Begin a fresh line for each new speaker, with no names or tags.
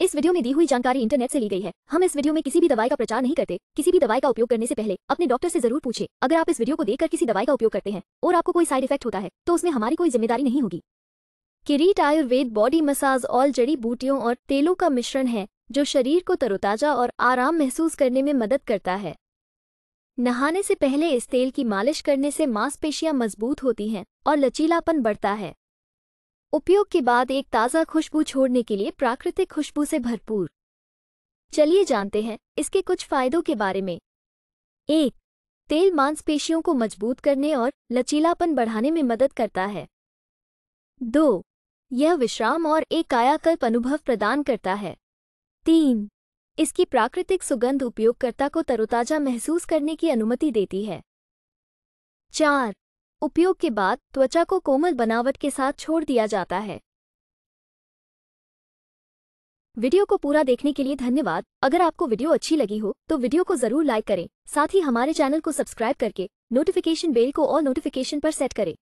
इस वीडियो में दी हुई जानकारी इंटरनेट से ली गई है हम इस वीडियो में किसी भी दवाई का प्रचार नहीं करते किसी भी दवाई का उपयोग करने से पहले अपने डॉक्टर से जरूर पूछे अगर आप इस वीडियो को देखकर किसी दवाई का उपयोग करते हैं और आपको कोई साइड इफेक्ट होता है तो उसमें हमारी कोई जिम्मेदारी नहीं होगी Kirit Ayurveda body massage all जड़ी बूटियों और तेलों का मिश्रण है जो शरीर को तरोताजा और आराम महसूस करने में मदद करता है नहाने से पहले इस तेल की मालिश करने से मांसपेशियां मजबूत होती हैं और लचीलापन बढ़ता है उपयोग के बाद एक ताज़ा खुशबू छोड़ने के लिए प्राकृतिक खुशबू से भरपूर चलिए जानते हैं इसके कुछ फायदों के बारे में एक तेल मांसपेशियों को मजबूत करने और लचीलापन बढ़ाने में मदद करता है दो यह विश्राम और एक कायाकल्प अनुभव प्रदान करता है तीन इसकी प्राकृतिक सुगंध उपयोगकर्ता को तरोताजा महसूस करने की अनुमति देती है चार उपयोग के बाद त्वचा को कोमल बनावट के साथ छोड़ दिया जाता है वीडियो को पूरा देखने के लिए धन्यवाद अगर आपको वीडियो अच्छी लगी हो तो वीडियो को जरूर लाइक करें साथ ही हमारे चैनल को सब्सक्राइब करके नोटिफिकेशन बेल को और नोटिफिकेशन पर सेट करें